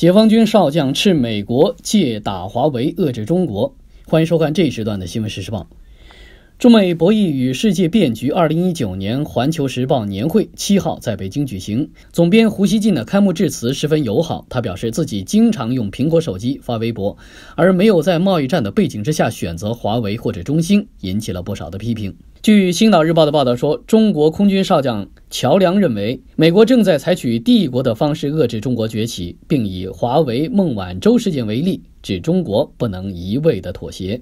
解放军少将斥美国借打华为遏制中国，欢迎收看这一时段的新闻实时报。中美博弈与世界变局，二零一九年环球时报年会七号在北京举行。总编胡锡进的开幕致辞十分友好，他表示自己经常用苹果手机发微博，而没有在贸易战的背景之下选择华为或者中兴，引起了不少的批评。据青岛日报的报道说，中国空军少将乔梁认为，美国正在采取帝国的方式遏制中国崛起，并以华为孟晚舟事件为例，指中国不能一味的妥协。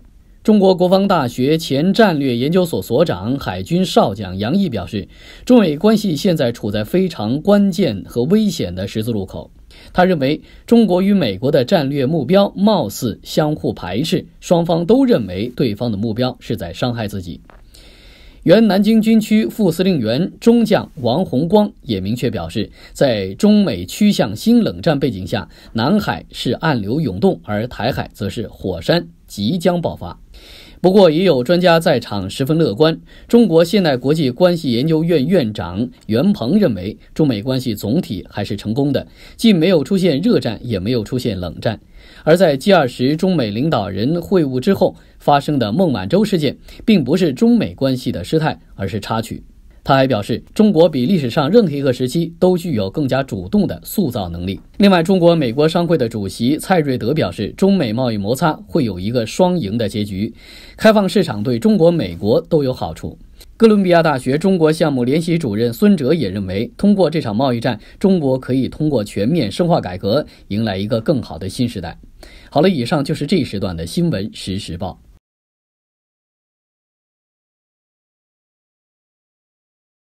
中国国防大学前战略研究所所长、海军少将杨毅表示，中美关系现在处在非常关键和危险的十字路口。他认为，中国与美国的战略目标貌似相互排斥，双方都认为对方的目标是在伤害自己。原南京军区副司令员中将王洪光也明确表示，在中美趋向新冷战背景下，南海是暗流涌动，而台海则是火山。即将爆发。不过，也有专家在场十分乐观。中国现代国际关系研究院院长袁鹏认为，中美关系总体还是成功的，既没有出现热战，也没有出现冷战。而在 G 二十中美领导人会晤之后发生的孟晚舟事件，并不是中美关系的失态，而是插曲。他还表示，中国比历史上任何一个时期都具有更加主动的塑造能力。另外，中国美国商会的主席蔡瑞德表示，中美贸易摩擦会有一个双赢的结局，开放市场对中国、美国都有好处。哥伦比亚大学中国项目联席主任孙哲也认为，通过这场贸易战，中国可以通过全面深化改革迎来一个更好的新时代。好了，以上就是这一时段的新闻实时报。